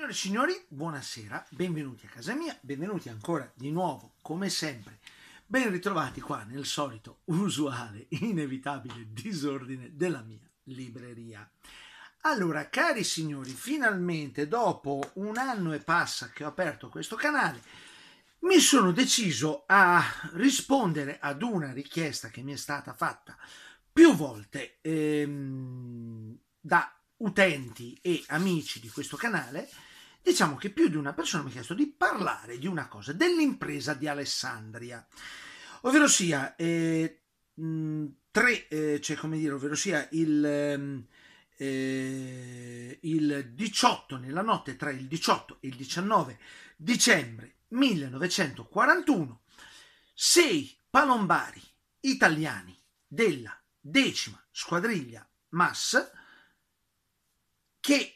Signore e signori, buonasera, benvenuti a casa mia, benvenuti ancora di nuovo, come sempre, ben ritrovati qua nel solito, usuale, inevitabile disordine della mia libreria. Allora, cari signori, finalmente dopo un anno e passa che ho aperto questo canale, mi sono deciso a rispondere ad una richiesta che mi è stata fatta più volte ehm, da utenti e amici di questo canale, diciamo che più di una persona mi ha chiesto di parlare di una cosa, dell'impresa di Alessandria, ovvero sia eh, tre, eh, cioè come dire, ovvero sia il, ehm, eh, il 18, nella notte tra il 18 e il 19 dicembre 1941, sei palombari italiani della decima squadriglia MAS che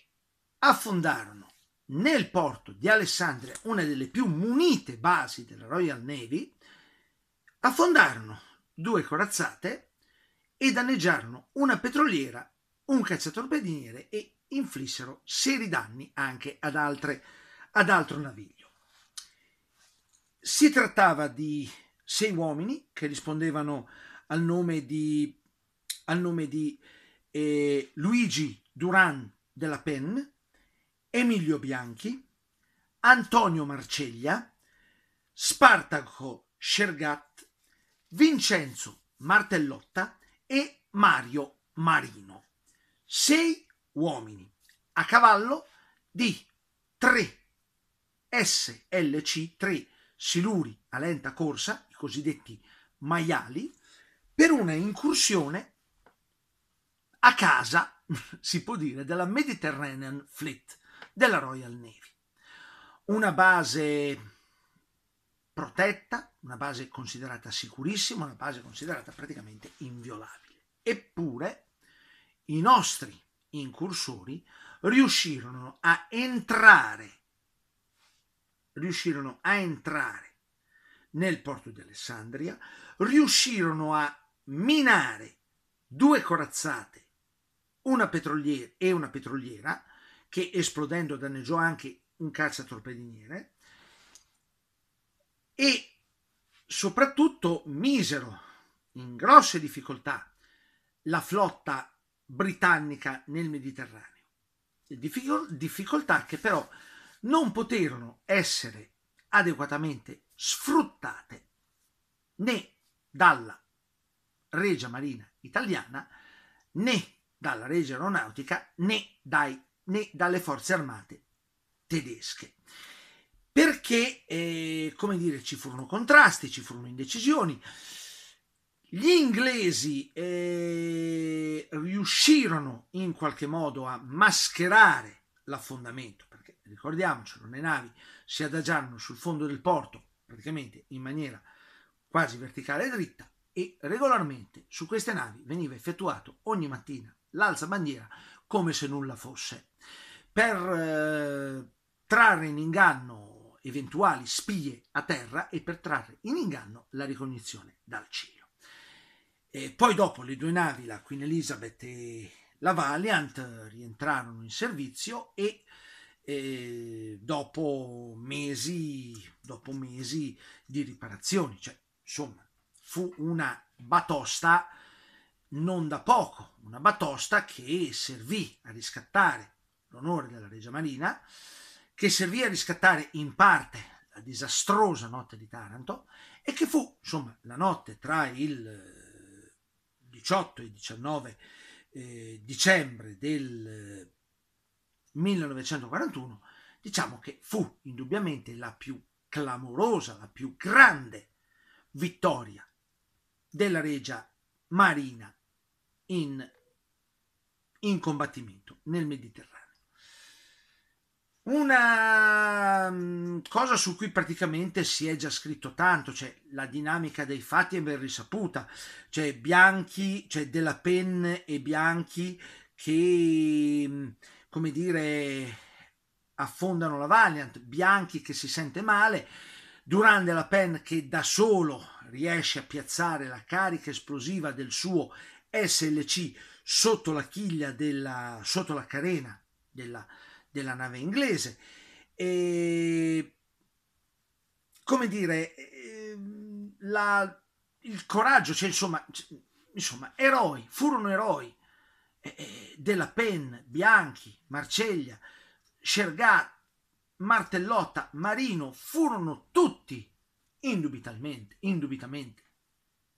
affondarono nel porto di Alessandria, una delle più munite basi della Royal Navy, affondarono due corazzate e danneggiarono una petroliera, un cacciatorpediniere e inflissero seri danni anche ad, altre, ad altro naviglio. Si trattava di sei uomini che rispondevano al nome di, al nome di eh, Luigi Duran della Penne, Emilio Bianchi, Antonio Marceglia, Spartaco Scergat, Vincenzo Martellotta e Mario Marino. Sei uomini a cavallo di 3 SLC 3 siluri a lenta corsa, i cosiddetti maiali, per una incursione a casa, si può dire, della Mediterranean Fleet, della Royal Navy. Una base protetta, una base considerata sicurissima, una base considerata praticamente inviolabile. Eppure i nostri incursori riuscirono a entrare, riuscirono a entrare nel porto di Alessandria, riuscirono a minare due corazzate, una petroliera e una petroliera, che esplodendo danneggiò anche un cacciatorpediniere e soprattutto misero in grosse difficoltà la flotta britannica nel Mediterraneo. Difficoltà che però non poterono essere adeguatamente sfruttate né dalla Regia Marina italiana né dalla Regia Aeronautica né dai né dalle forze armate tedesche. Perché, eh, come dire, ci furono contrasti, ci furono indecisioni. Gli inglesi eh, riuscirono in qualche modo a mascherare l'affondamento, perché ricordiamocelo, le navi si adagiarono sul fondo del porto praticamente in maniera quasi verticale e dritta e regolarmente su queste navi veniva effettuato ogni mattina l'alza bandiera come se nulla fosse, per eh, trarre in inganno eventuali spie a terra e per trarre in inganno la ricognizione dal cielo. E poi dopo le due navi, la Queen Elizabeth e la Valiant, rientrarono in servizio e eh, dopo, mesi, dopo mesi di riparazioni, cioè insomma fu una batosta non da poco, una batosta che servì a riscattare l'onore della Regia Marina, che servì a riscattare in parte la disastrosa notte di Taranto e che fu, insomma, la notte tra il 18 eh, e il 19 eh, dicembre del 1941, eh, diciamo che fu indubbiamente la più clamorosa, la più grande vittoria della Regia Marina in, in combattimento nel Mediterraneo. Una mm, cosa su cui praticamente si è già scritto tanto, cioè la dinamica dei fatti è ben risaputa, cioè Bianchi, cioè Della Penne e Bianchi che, mm, come dire, affondano la Valiant, Bianchi che si sente male, Durand della Pen che da solo riesce a piazzare la carica esplosiva del suo SLC sotto la chiglia della, sotto la carena della, della nave inglese. E, come dire, ehm, la, il coraggio, cioè, insomma, insomma, eroi, furono eroi eh, eh, della Penn, Bianchi, Marceglia, Shergat, Martellotta, Marino, furono tutti indubitabilmente, indubitamente,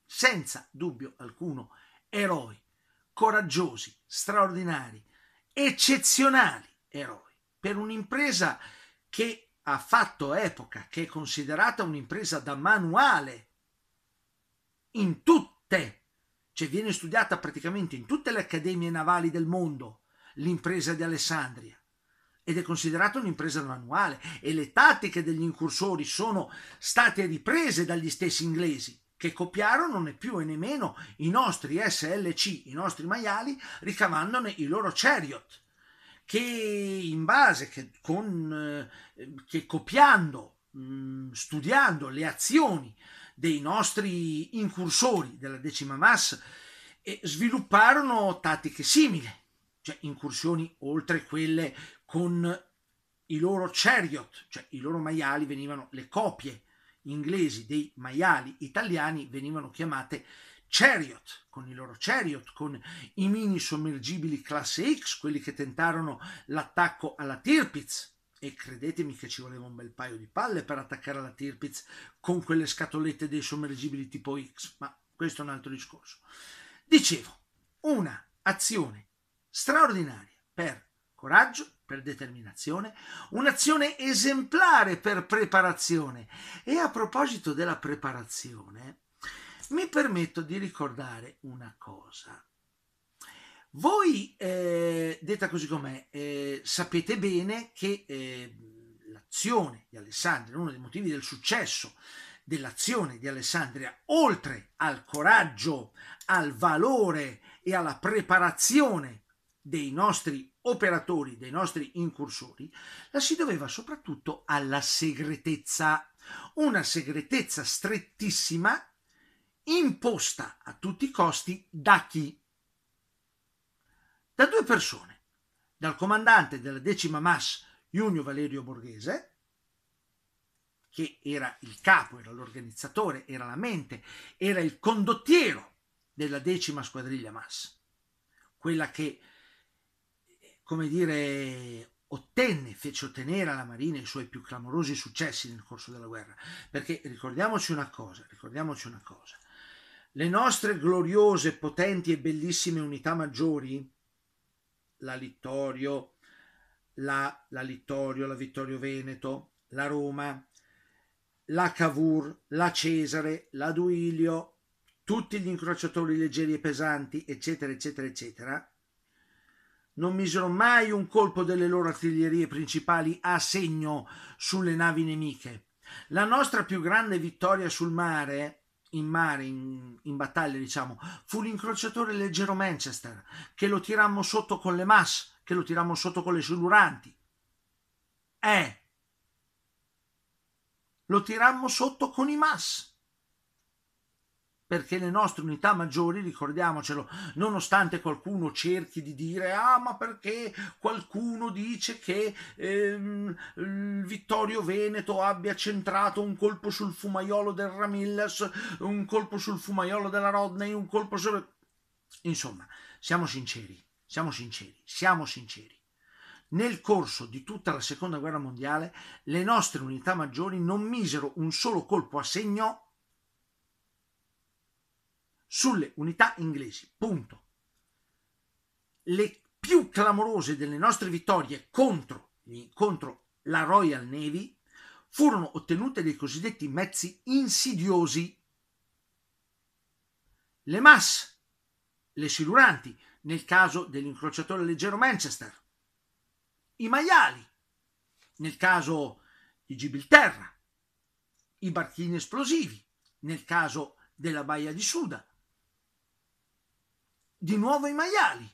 senza dubbio alcuno, eroi, coraggiosi, straordinari, eccezionali eroi, per un'impresa che ha fatto epoca, che è considerata un'impresa da manuale in tutte, cioè viene studiata praticamente in tutte le accademie navali del mondo, l'impresa di Alessandria ed è considerata un'impresa manuale e le tattiche degli incursori sono state riprese dagli stessi inglesi che copiarono né più e né meno i nostri SLC, i nostri maiali, ricavandone i loro chariot, che in base, che, con, eh, che copiando, mm, studiando le azioni dei nostri incursori della decima massa, svilupparono tattiche simili, cioè incursioni oltre quelle con i loro chariot, cioè i loro maiali venivano le copie inglesi dei maiali italiani venivano chiamate Chariot, con i loro Chariot, con i mini sommergibili classe X, quelli che tentarono l'attacco alla Tirpitz. E credetemi che ci voleva un bel paio di palle per attaccare la Tirpitz con quelle scatolette dei sommergibili tipo X, ma questo è un altro discorso. Dicevo, una azione straordinaria per coraggio, per determinazione, un'azione esemplare per preparazione. E a proposito della preparazione, mi permetto di ricordare una cosa. Voi, eh, detta così com'è, eh, sapete bene che eh, l'azione di Alessandria, uno dei motivi del successo dell'azione di Alessandria, oltre al coraggio, al valore e alla preparazione dei nostri operatori dei nostri incursori la si doveva soprattutto alla segretezza, una segretezza strettissima imposta a tutti i costi da chi? Da due persone, dal comandante della decima MAS Junio Valerio Borghese, che era il capo, era l'organizzatore, era la mente, era il condottiero della decima squadriglia MAS, quella che come dire, ottenne, fece ottenere alla Marina i suoi più clamorosi successi nel corso della guerra. Perché ricordiamoci una cosa, ricordiamoci una cosa. Le nostre gloriose, potenti e bellissime unità maggiori, la Littorio, la, la Littorio, la Vittorio Veneto, la Roma, la Cavour, la Cesare, la Duilio, tutti gli incrociatori leggeri e pesanti, eccetera, eccetera, eccetera, non misero mai un colpo delle loro artiglierie principali a segno sulle navi nemiche. La nostra più grande vittoria sul mare, in mare, in, in battaglia diciamo, fu l'incrociatore leggero Manchester, che lo tirammo sotto con le MAS, che lo tirammo sotto con le siluranti. Eh, lo tirammo sotto con i MAS perché le nostre unità maggiori, ricordiamocelo, nonostante qualcuno cerchi di dire ah ma perché qualcuno dice che ehm, Vittorio Veneto abbia centrato un colpo sul fumaiolo del Ramillas, un colpo sul fumaiolo della Rodney, un colpo sul... Insomma, siamo sinceri, siamo sinceri, siamo sinceri. Nel corso di tutta la seconda guerra mondiale le nostre unità maggiori non misero un solo colpo a segno sulle unità inglesi. Punto. Le più clamorose delle nostre vittorie contro, contro la Royal Navy furono ottenute dai cosiddetti mezzi insidiosi. Le MAS, le siluranti, nel caso dell'incrociatore leggero Manchester, i maiali, nel caso di Gibilterra, i barchini esplosivi, nel caso della Baia di Suda, di nuovo i maiali,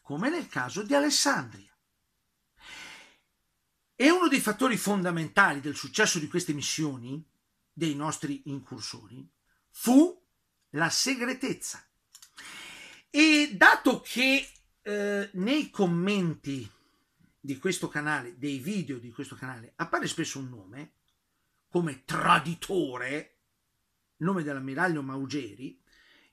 come nel caso di Alessandria. E uno dei fattori fondamentali del successo di queste missioni, dei nostri incursori, fu la segretezza. E dato che eh, nei commenti di questo canale, dei video di questo canale, appare spesso un nome, come traditore, nome dell'ammiraglio Maugeri,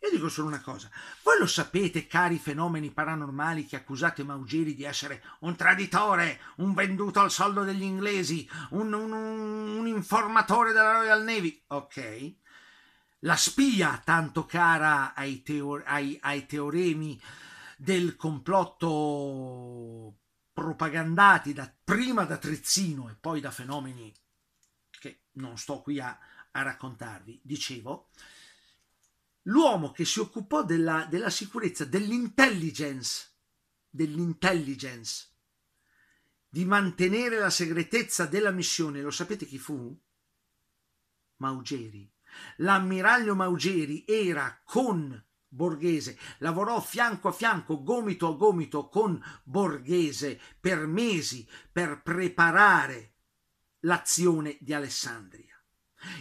io dico solo una cosa, voi lo sapete, cari fenomeni paranormali, che accusate Maugeri di essere un traditore, un venduto al soldo degli inglesi, un, un, un informatore della Royal Navy, ok? La spia tanto cara ai, teor- ai, ai teoremi del complotto propagandati da, prima da Trezzino e poi da fenomeni che non sto qui a, a raccontarvi, dicevo, l'uomo che si occupò della, della sicurezza, dell'intelligence, dell'intelligence, di mantenere la segretezza della missione, lo sapete chi fu? Maugeri. L'ammiraglio Maugeri era con Borghese, lavorò fianco a fianco, gomito a gomito con Borghese per mesi per preparare l'azione di Alessandria.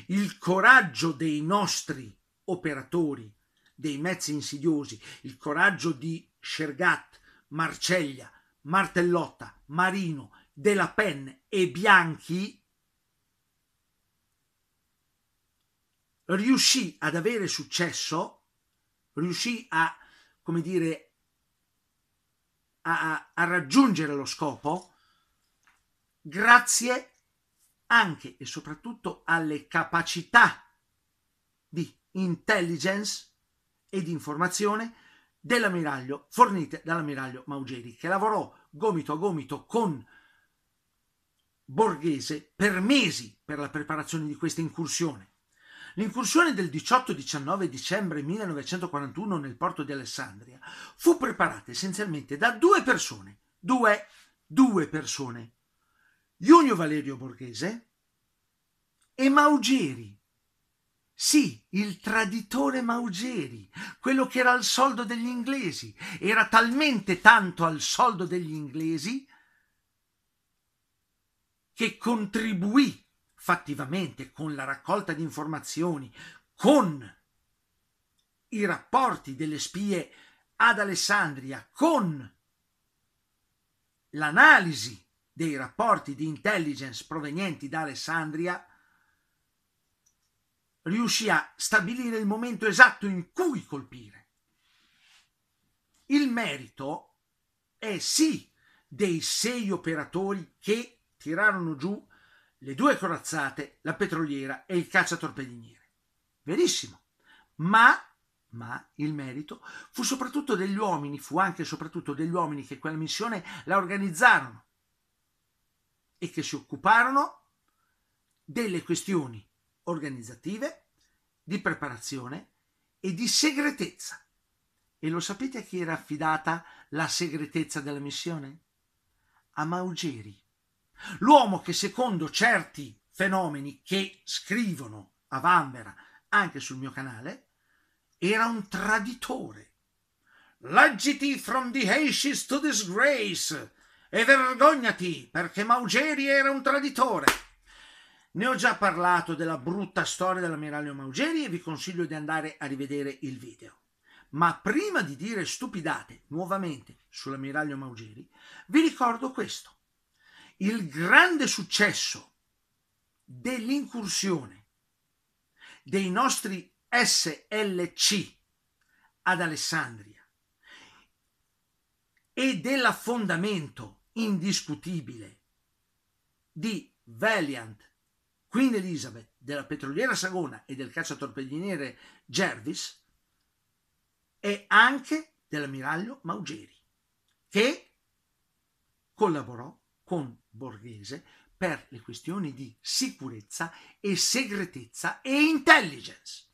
Il coraggio dei nostri operatori dei mezzi insidiosi, il coraggio di Shergat, Marceglia, Martellotta, Marino, Della Penne e Bianchi riuscì ad avere successo, riuscì a, come dire, a, a raggiungere lo scopo grazie anche e soprattutto alle capacità di intelligence ed informazione dell'ammiraglio fornite dall'ammiraglio Maugeri che lavorò gomito a gomito con Borghese per mesi per la preparazione di questa incursione. L'incursione del 18-19 dicembre 1941 nel porto di Alessandria fu preparata essenzialmente da due persone, due, due persone, Junio Valerio Borghese e Maugeri, sì, il traditore Maugeri, quello che era al soldo degli inglesi, era talmente tanto al soldo degli inglesi che contribuì fattivamente con la raccolta di informazioni, con i rapporti delle spie ad Alessandria, con l'analisi dei rapporti di intelligence provenienti da Alessandria, riuscì a stabilire il momento esatto in cui colpire. Il merito è sì dei sei operatori che tirarono giù le due corazzate, la petroliera e il cacciatorpediniere. Verissimo. Ma, ma il merito fu soprattutto degli uomini, fu anche soprattutto degli uomini che quella missione la organizzarono e che si occuparono delle questioni organizzative, di preparazione e di segretezza. E lo sapete a chi era affidata la segretezza della missione? A Maugeri, l'uomo che secondo certi fenomeni che scrivono a Vanvera anche sul mio canale, era un traditore. Lagiti from the Haitians to disgrace e vergognati perché Maugeri era un traditore. Ne ho già parlato della brutta storia dell'ammiraglio Maugeri e vi consiglio di andare a rivedere il video. Ma prima di dire stupidate nuovamente sull'ammiraglio Maugeri, vi ricordo questo. Il grande successo dell'incursione dei nostri SLC ad Alessandria e dell'affondamento indiscutibile di Valiant Queen Elizabeth, della petroliera Sagona e del cacciatorpediniere Jervis e anche dell'ammiraglio Maugeri, che collaborò con Borghese per le questioni di sicurezza e segretezza e intelligence.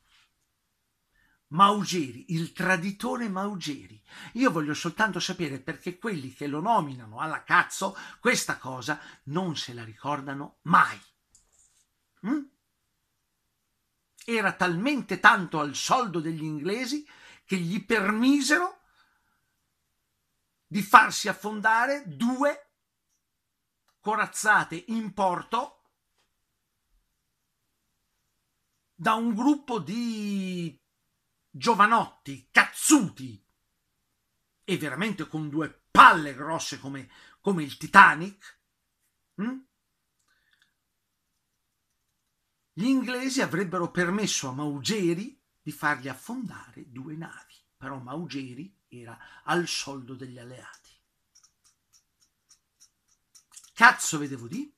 Maugeri, il traditore Maugeri. Io voglio soltanto sapere perché quelli che lo nominano alla cazzo questa cosa non se la ricordano mai. Mm? Era talmente tanto al soldo degli inglesi che gli permisero di farsi affondare due corazzate in porto da un gruppo di giovanotti cazzuti e veramente con due palle grosse come, come il Titanic, mh? Hm? gli inglesi avrebbero permesso a Maugeri di fargli affondare due navi, però Maugeri era al soldo degli alleati. Cazzo vedevo di?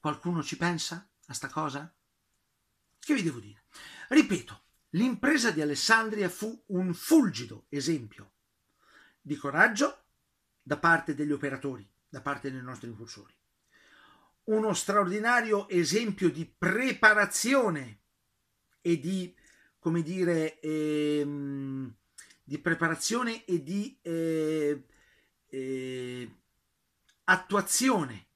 Qualcuno ci pensa a sta cosa? Che vi devo dire? Ripeto, l'impresa di Alessandria fu un fulgido esempio di coraggio da parte degli operatori da parte dei nostri impulsori. Uno straordinario esempio di preparazione e di, come dire, ehm, di preparazione e di eh, eh, attuazione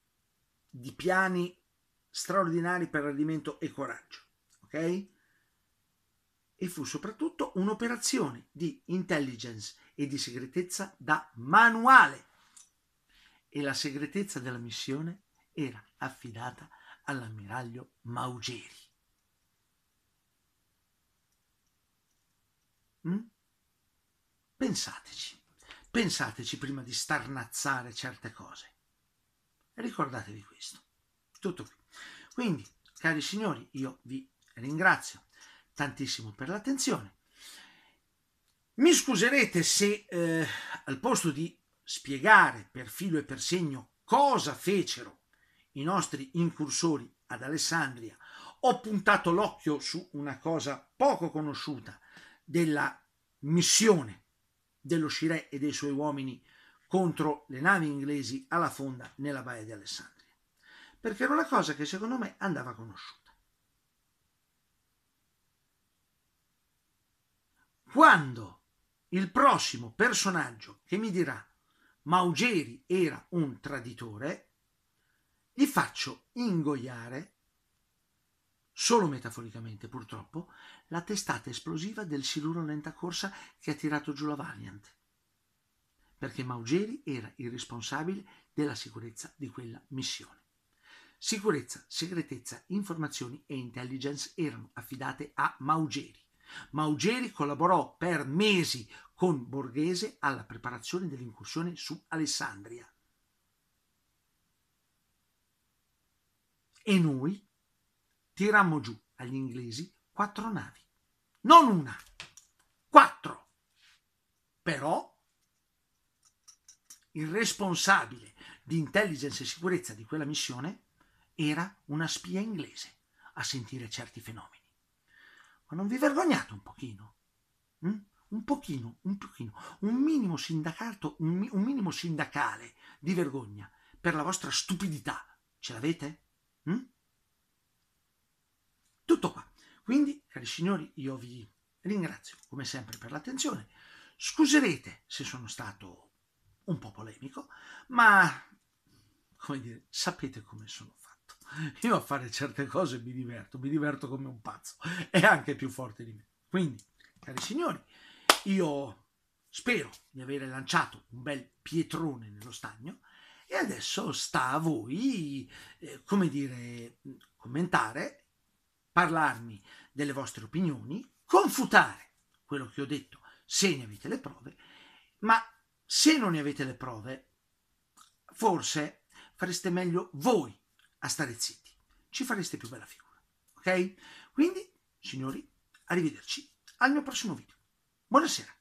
di piani straordinari per rendimento e coraggio. Ok? E fu soprattutto un'operazione di intelligence e di segretezza da manuale e la segretezza della missione era affidata all'ammiraglio Maugeri. Mm? Pensateci, pensateci prima di starnazzare certe cose. Ricordatevi questo. Tutto qui. Quindi, cari signori, io vi ringrazio tantissimo per l'attenzione. Mi scuserete se eh, al posto di spiegare per filo e per segno cosa fecero i nostri incursori ad Alessandria, ho puntato l'occhio su una cosa poco conosciuta della missione dello Scirè e dei suoi uomini contro le navi inglesi alla fonda nella baia di Alessandria, perché era una cosa che secondo me andava conosciuta. Quando il prossimo personaggio che mi dirà Maugeri era un traditore, gli faccio ingoiare, solo metaforicamente purtroppo, la testata esplosiva del siluro lenta corsa che ha tirato giù la Valiant, perché Maugeri era il responsabile della sicurezza di quella missione. Sicurezza, segretezza, informazioni e intelligence erano affidate a Maugeri. Maugeri collaborò per mesi con Borghese alla preparazione dell'incursione su Alessandria. E noi tirammo giù agli inglesi quattro navi, non una, quattro. Però il responsabile di intelligence e sicurezza di quella missione era una spia inglese a sentire certi fenomeni. Ma non vi vergognate un pochino? Hm? un pochino, un pochino, un minimo sindacato, un, un minimo sindacale di vergogna per la vostra stupidità. Ce l'avete? Mm? Tutto qua. Quindi, cari signori, io vi ringrazio come sempre per l'attenzione. Scuserete se sono stato un po' polemico, ma come dire, sapete come sono fatto. Io a fare certe cose mi diverto, mi diverto come un pazzo, è anche più forte di me. Quindi, cari signori, io spero di avere lanciato un bel pietrone nello stagno e adesso sta a voi, eh, come dire, commentare, parlarmi delle vostre opinioni, confutare quello che ho detto se ne avete le prove, ma se non ne avete le prove, forse fareste meglio voi a stare zitti, ci fareste più bella figura. Ok? Quindi, signori, arrivederci al mio prossimo video. Buenas noches.